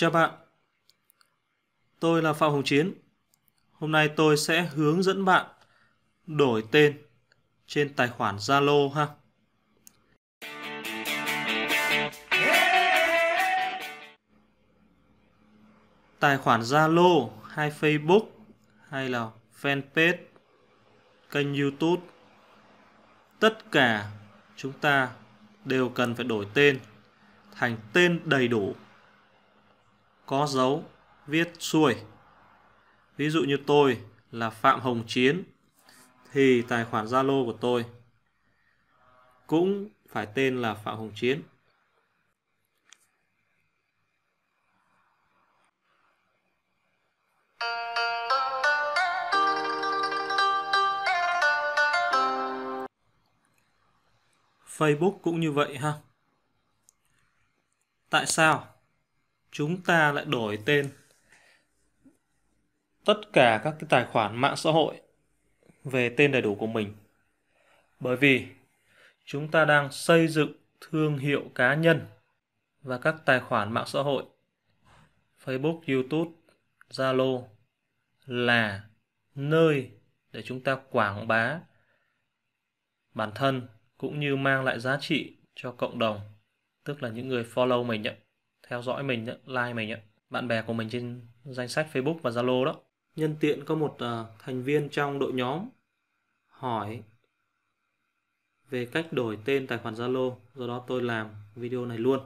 Chào bạn, tôi là Phạm Hồng Chiến. Hôm nay tôi sẽ hướng dẫn bạn đổi tên trên tài khoản Zalo ha. Tài khoản Zalo hay Facebook hay là fanpage, kênh YouTube tất cả chúng ta đều cần phải đổi tên thành tên đầy đủ có dấu viết xuôi. Ví dụ như tôi là Phạm Hồng Chiến thì tài khoản Zalo của tôi cũng phải tên là Phạm Hồng Chiến. Facebook cũng như vậy ha. Tại sao? chúng ta lại đổi tên tất cả các cái tài khoản mạng xã hội về tên đầy đủ của mình. Bởi vì chúng ta đang xây dựng thương hiệu cá nhân và các tài khoản mạng xã hội Facebook, YouTube, Zalo là nơi để chúng ta quảng bá bản thân cũng như mang lại giá trị cho cộng đồng, tức là những người follow mình ấy theo dõi mình đó, like mình đó, bạn bè của mình trên danh sách Facebook và Zalo đó nhân tiện có một ờ, thành viên trong đội nhóm hỏi về cách đổi tên tài khoản Zalo do đó tôi làm video này luôn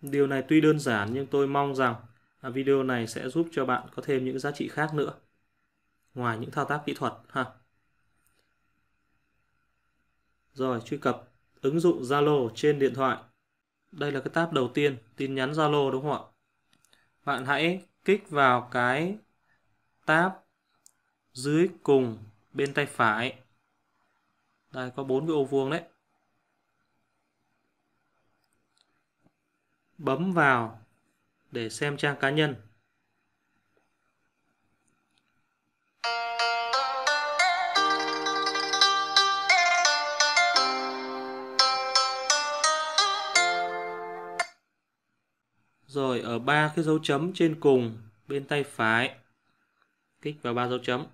điều này tuy đơn giản nhưng tôi mong rằng video này sẽ giúp cho bạn có thêm những giá trị khác nữa ngoài những thao tác kỹ thuật ha rồi truy cập ứng dụng Zalo trên điện thoại đây là cái tab đầu tiên, tin nhắn Zalo đúng không ạ? Bạn hãy kích vào cái tab dưới cùng bên tay phải. Đây có bốn cái ô vuông đấy. Bấm vào để xem trang cá nhân. Rồi ở ba cái dấu chấm trên cùng bên tay phải kích vào ba dấu chấm.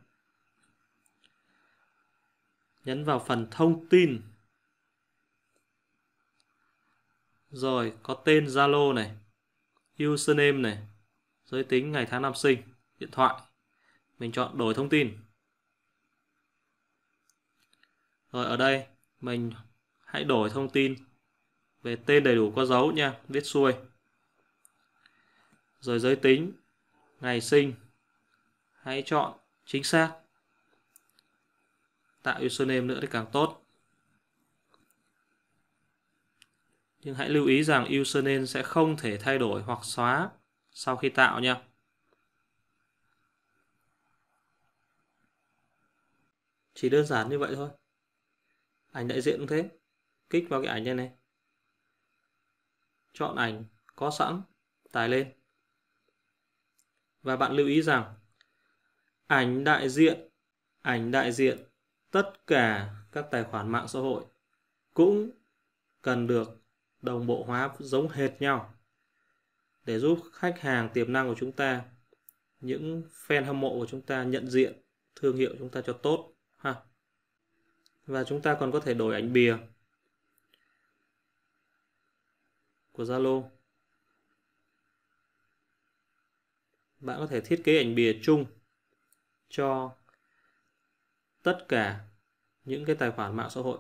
Nhấn vào phần thông tin. Rồi có tên Zalo này, username này, giới tính ngày tháng năm sinh, điện thoại. Mình chọn đổi thông tin. Rồi ở đây mình hãy đổi thông tin về tên đầy đủ có dấu nha, viết xuôi rồi giới tính, ngày sinh. Hãy chọn chính xác. Tạo username nữa thì càng tốt. Nhưng hãy lưu ý rằng username sẽ không thể thay đổi hoặc xóa sau khi tạo nha. Chỉ đơn giản như vậy thôi. Ảnh đại diện cũng thế. Kích vào cái ảnh này này. Chọn ảnh có sẵn, tải lên và bạn lưu ý rằng ảnh đại diện, ảnh đại diện tất cả các tài khoản mạng xã hội cũng cần được đồng bộ hóa giống hệt nhau để giúp khách hàng tiềm năng của chúng ta những fan hâm mộ của chúng ta nhận diện thương hiệu chúng ta cho tốt ha và chúng ta còn có thể đổi ảnh bìa của Zalo bạn có thể thiết kế ảnh bìa chung cho tất cả những cái tài khoản mạng xã hội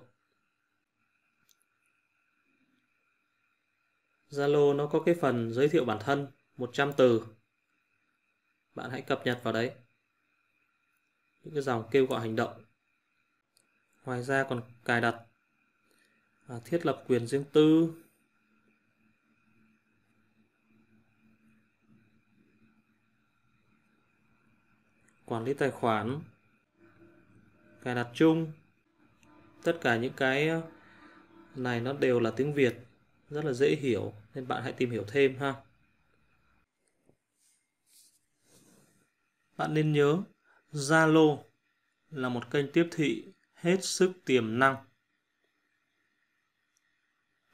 Zalo nó có cái phần giới thiệu bản thân 100 từ bạn hãy cập nhật vào đấy những cái dòng kêu gọi hành động ngoài ra còn cài đặt à, thiết lập quyền riêng tư quản lý tài khoản cài đặt chung tất cả những cái ờ, này nó đều là tiếng Việt rất là dễ hiểu nên bạn hãy tìm hiểu thêm ha bạn nên nhớ Zalo là một kênh tiếp thị hết sức tiềm năng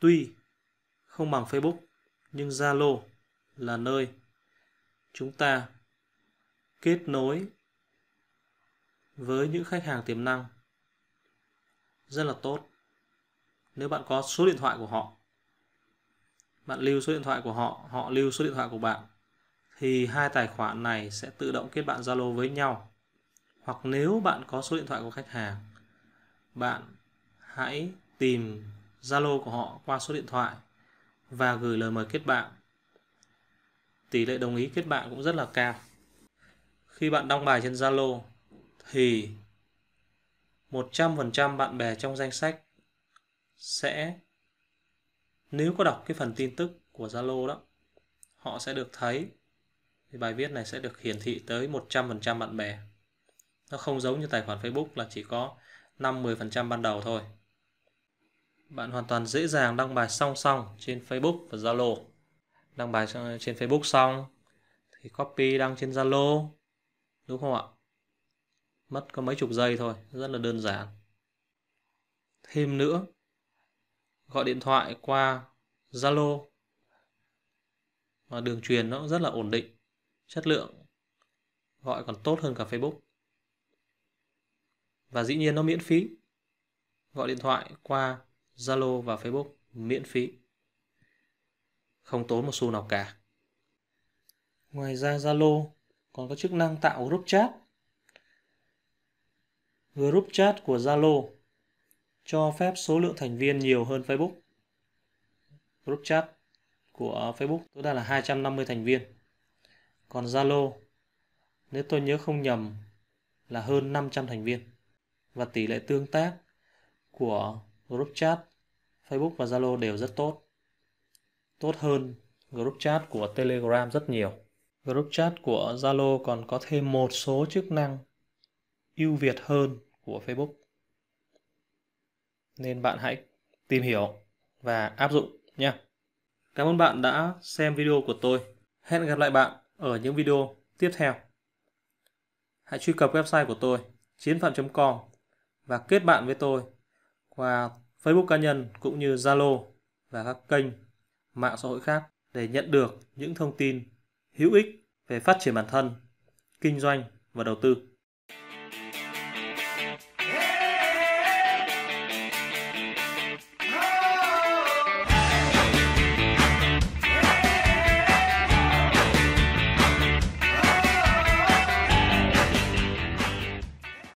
tuy không bằng Facebook nhưng Zalo là nơi chúng ta kết nối với những khách hàng tiềm năng rất là tốt nếu bạn có số điện thoại của họ bạn lưu số điện thoại của họ họ lưu số điện thoại của bạn thì hai tài khoản này sẽ tự động kết bạn zalo với nhau hoặc nếu bạn có số điện thoại của khách hàng bạn hãy tìm zalo của họ qua số điện thoại và gửi lời mời kết bạn tỷ lệ đồng ý kết bạn cũng rất là cao khi bạn đăng bài trên zalo thì 100% bạn bè trong danh sách sẽ nếu có đọc cái phần tin tức của Zalo đó họ sẽ được thấy thì bài viết này sẽ được hiển thị tới 100% bạn bè nó không giống như tài khoản Facebook là chỉ có 5-10% ban đầu thôi bạn hoàn toàn dễ dàng đăng bài song song trên Facebook và Zalo đăng bài ờ, trên Facebook xong thì copy đăng trên Zalo đúng không ạ mất có mấy chục giây thôi rất là đơn giản thêm nữa gọi điện thoại qua Zalo và đường truyền nó rất là ổn định chất lượng gọi còn tốt hơn cả Facebook và dĩ nhiên nó miễn phí gọi điện thoại qua Zalo và Facebook miễn phí không tốn một xu nào cả ngoài ra Zalo còn có chức năng tạo group chat Group chat của Zalo cho phép số lượng thành viên nhiều hơn Facebook. Group chat của Facebook tối đa là 250 thành viên. Còn Zalo nếu tôi nhớ không nhầm là hơn 500 thành viên. Và tỷ lệ tương tác của group chat Facebook và Zalo đều rất tốt. Tốt hơn group chat của Telegram rất nhiều. Group chat của Zalo còn có thêm một số chức năng ưu việt hơn của Facebook. Nên bạn hãy tìm hiểu và áp dụng nhé. Cảm ơn bạn đã xem video của tôi. Hẹn gặp lại bạn ở những video tiếp theo. Hãy truy cập website của tôi chiến phạm.com và kết bạn với tôi qua Facebook cá nhân cũng như Zalo và các kênh mạng xã hội khác để nhận được những thông tin hữu ích về phát triển bản thân, kinh doanh và đầu tư.